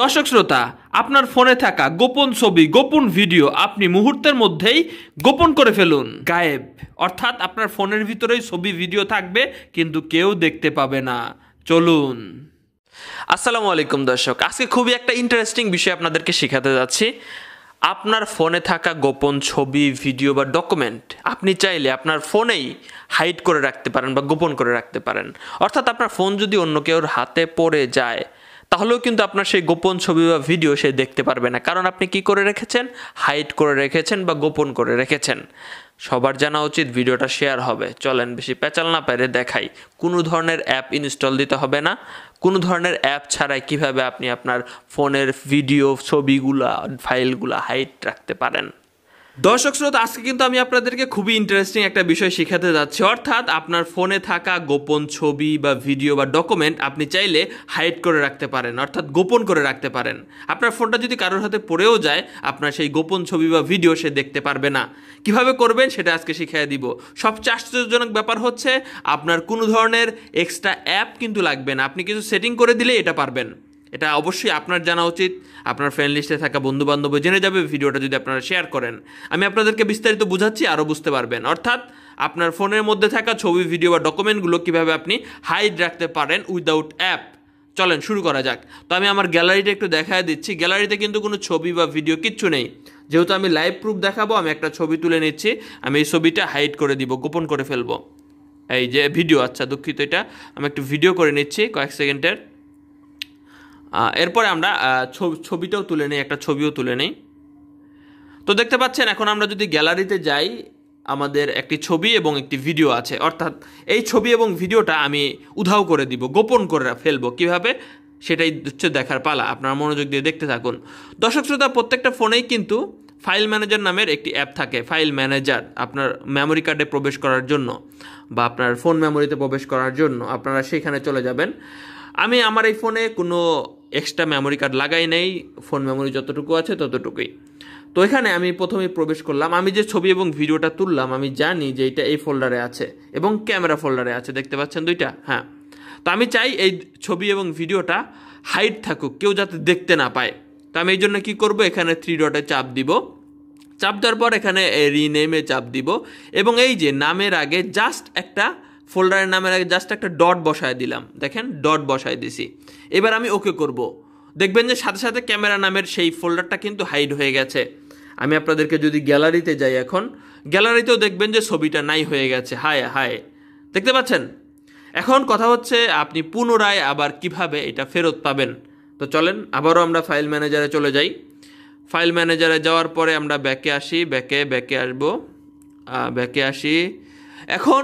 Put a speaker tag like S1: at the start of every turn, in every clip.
S1: দর্শক শ্রোতা আপনার ফোনে থাকা গোপন ছবি গোপন ভিডিও আপনি মুহূর্তের মধ্যেই গোপন করে ফেলুন গায়েব অর্থাৎ আপনার ফোনের ভিতরেই ছবি ভিডিও থাকবে কিন্তু কেউ দেখতে পাবে না চলুন আসসালামু আলাইকুম দর্শক আজকে খুবই একটা ইন্টারেস্টিং বিষয় আপনাদেরকে শেখাতে যাচ্ছি আপনার ফোনে থাকা গোপন ছবি ভিডিও বা ডকুমেন্ট আপনি চাইলে আপনার ফোনেই হাইড করে রাখতে পারেন বা গোপন করে রাখতে পারেন অর্থাৎ আপনার ফোন যদি অন্য কেউর হাতে পড়ে যায় তাহলেও কিন্তু আপনার সেই গোপন ছবি বা ভিডিও সে দেখতে পারবে না কারণ আপনি কি করে রেখেছেন হাইট করে রেখেছেন বা গোপন করে রেখেছেন সবার জানা উচিত ভিডিওটা শেয়ার হবে চলেন বেশি প্যাচাল না পেরে দেখাই কোনো ধরনের অ্যাপ ইনস্টল দিতে হবে না কোনো ধরনের অ্যাপ ছাড়াই কিভাবে আপনি আপনার ফোনের ভিডিও ছবিগুলা ফাইলগুলা হাইট রাখতে পারেন দর্শক শ্রোতা আজকে কিন্তু আমি আপনাদেরকে খুবই ইন্টারেস্টিং একটা বিষয় শেখাতে যাচ্ছি অর্থাৎ আপনার ফোনে থাকা গোপন ছবি বা ভিডিও বা ডকুমেন্ট আপনি চাইলে হাইড করে রাখতে পারেন অর্থাৎ গোপন করে রাখতে পারেন আপনার ফোনটা যদি কারোর হাতে পড়েও যায় আপনার সেই গোপন ছবি বা ভিডিও সে দেখতে পারবে না কিভাবে করবেন সেটা আজকে শিখিয়ে দিব সবচেয়ে আশ্চর্যজনক ব্যাপার হচ্ছে আপনার কোনো ধরনের এক্সট্রা অ্যাপ কিন্তু লাগবে না আপনি কিছু সেটিং করে দিলে এটা পারবেন এটা অবশ্যই আপনার জানা উচিত আপনার ফ্রেন্ড লিস্টে থাকা বন্ধুবান্ধব জেনে যাবে ভিডিওটা যদি আপনারা শেয়ার করেন আমি আপনাদেরকে বিস্তারিত বুঝাচ্ছি আরও বুঝতে পারবেন অর্থাৎ আপনার ফোনের মধ্যে থাকা ছবি ভিডিও বা ডকুমেন্টগুলো কীভাবে আপনি হাইড রাখতে পারেন উইদাউট অ্যাপ চলেন শুরু করা যাক তো আমি আমার গ্যালারিটা একটু দেখায় দিচ্ছি গ্যালারিতে কিন্তু কোনো ছবি বা ভিডিও কিচ্ছু নেই যেহেতু আমি লাইভ প্রুফ দেখাবো আমি একটা ছবি তুলে নিচ্ছি আমি এই ছবিটা হাইড করে দিব গোপন করে ফেলবো এই যে ভিডিও আচ্ছা দুঃখিত এটা আমি একটু ভিডিও করে নিচ্ছি কয়েক সেকেন্ডের এরপরে আমরা ছবিটাও তুলে নিই একটা ছবিও তুলে নিই তো দেখতে পাচ্ছেন এখন আমরা যদি গ্যালারিতে যাই আমাদের একটি ছবি এবং একটি ভিডিও আছে অর্থাৎ এই ছবি এবং ভিডিওটা আমি উধাও করে দিব গোপন করে ফেলবো কিভাবে সেটাই হচ্ছে দেখার পালা আপনারা মনোযোগ দিয়ে দেখতে থাকুন দর্শক শ্রোতা প্রত্যেকটা ফোনেই কিন্তু ফাইল ম্যানেজার নামের একটি অ্যাপ থাকে ফাইল ম্যানেজার আপনার মেমোরি কার্ডে প্রবেশ করার জন্য বা আপনার ফোন মেমোরিতে প্রবেশ করার জন্য আপনারা সেখানে চলে যাবেন আমি আমার এই ফোনে কোনো এক্সট্রা মেমোরি কার্ড লাগাই নেই ফোন মেমোরি যতটুকু আছে ততটুকুই তো এখানে আমি প্রথমে প্রবেশ করলাম আমি যে ছবি এবং ভিডিওটা তুললাম আমি জানি যে এটা এই ফোল্ডারে আছে এবং ক্যামেরা ফোল্ডারে আছে দেখতে পাচ্ছেন দুইটা হ্যাঁ তো আমি চাই এই ছবি এবং ভিডিওটা হাইট থাকুক কেউ যাতে দেখতে না পায় তো আমি এই জন্য কী করবো এখানে থ্রি ডটে চাপ দিব চাপ দেওয়ার পর এখানে রিনেমে চাপ দিব এবং এই যে নামের আগে জাস্ট একটা ফোল্ডারের নামের আগে জাস্ট একটা ডট বসায় দিলাম দেখেন ডট বসায় দিছি এবার আমি ওকে করব। দেখবেন যে সাথে সাথে ক্যামেরা নামের সেই ফোল্ডারটা কিন্তু হাইড হয়ে গেছে আমি আপনাদেরকে যদি গ্যালারিতে যাই এখন গ্যালারিতেও দেখবেন যে ছবিটা নাই হয়ে গেছে হায় হায় দেখতে পাচ্ছেন এখন কথা হচ্ছে আপনি পুনরায় আবার কিভাবে এটা ফেরত পাবেন তো চলেন আবারও আমরা ফাইল ম্যানেজারে চলে যাই ফাইল ম্যানেজারে যাওয়ার পরে আমরা ব্যাকে আসি ব্যাকে ব্যাকে আসবো ব্যাকে আসি এখন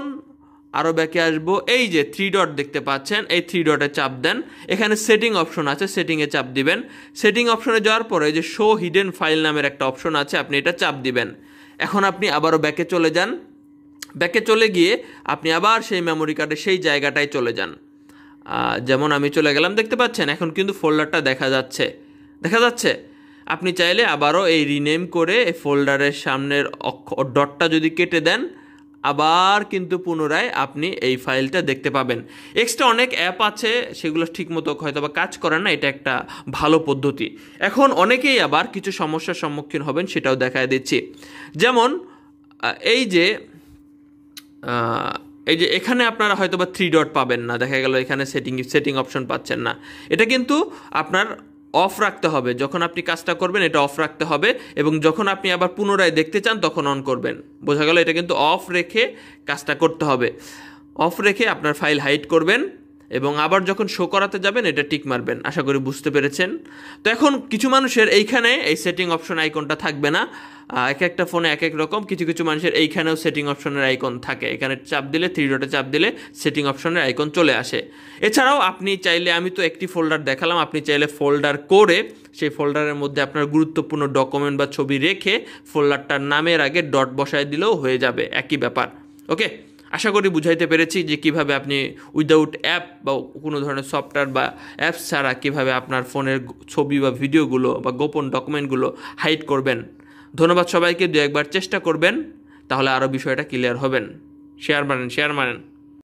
S1: আরও ব্যাকে আসবো এই যে থ্রি ডট দেখতে পাচ্ছেন এই থ্রি ডটে চাপ দেন এখানে সেটিং অপশন আছে সেটিংয়ে চাপ দিবেন সেটিং অপশনে যাওয়ার পরে যে শো হিডেন ফাইল নামের একটা অপশন আছে আপনি এটা চাপ দিবেন এখন আপনি আবারও ব্যাকে চলে যান ব্যাকে চলে গিয়ে আপনি আবার সেই মেমোরি কার্ডে সেই জায়গাটায় চলে যান যেমন আমি চলে গেলাম দেখতে পাচ্ছেন এখন কিন্তু ফোল্ডারটা দেখা যাচ্ছে দেখা যাচ্ছে আপনি চাইলে আবারও এই রিনেম করে এই ফোল্ডারের সামনের অক্ষ ডটটা যদি কেটে দেন আবার কিন্তু পুনরায় আপনি এই ফাইলটা দেখতে পাবেন এক্সট্রা অনেক অ্যাপ আছে সেগুলো ঠিকমতো হয়তো বা কাজ করে না এটা একটা ভালো পদ্ধতি এখন অনেকেই আবার কিছু সমস্যার সম্মুখীন হবেন সেটাও দেখায় দিচ্ছি যেমন এই যে এই যে এখানে আপনারা হয়তো বা থ্রি ডট পাবেন না দেখা গেল এখানে সেটিং সেটিং অপশন পাচ্ছেন না এটা কিন্তু আপনার অফ রাখতে হবে যখন আপনি কাজটা করবেন এটা অফ রাখতে হবে এবং যখন আপনি আবার পুনরায় দেখতে চান তখন অন করবেন বোঝা গেল এটা কিন্তু অফ রেখে কাজটা করতে হবে অফ রেখে আপনার ফাইল হাইড করবেন এবং আবার যখন শো করাতে যাবেন এটা টিক মারবেন আশা করি বুঝতে পেরেছেন তো এখন কিছু মানুষের এইখানে এই সেটিং অপশন আইকনটা থাকবে না এক একটা ফোনে এক এক রকম কিছু কিছু মানুষের এইখানেও সেটিং অপশনের আইকন থাকে এখানে চাপ দিলে থ্রি ডটে চাপ দিলে সেটিং অপশনের আইকন চলে আসে এছাড়াও আপনি চাইলে আমি তো একটি ফোল্ডার দেখালাম আপনি চাইলে ফোল্ডার করে সেই ফোল্ডারের মধ্যে আপনার গুরুত্বপূর্ণ ডকুমেন্ট বা ছবি রেখে ফোল্ডারটার নামের আগে ডট বসায় দিলেও হয়ে যাবে একই ব্যাপার ওকে আশা করি বুঝাইতে পেরেছি যে কিভাবে আপনি উইদাউট অ্যাপ বা কোনো ধরনের সফটওয়্যার বা অ্যাপস ছাড়া কিভাবে আপনার ফোনের ছবি বা ভিডিওগুলো বা গোপন ডকুমেন্টগুলো হাইড করবেন ধন্যবাদ সবাইকে দু একবার চেষ্টা করবেন তাহলে আরও বিষয়টা ক্লিয়ার হবেন শেয়ার মানেন শেয়ার মানেন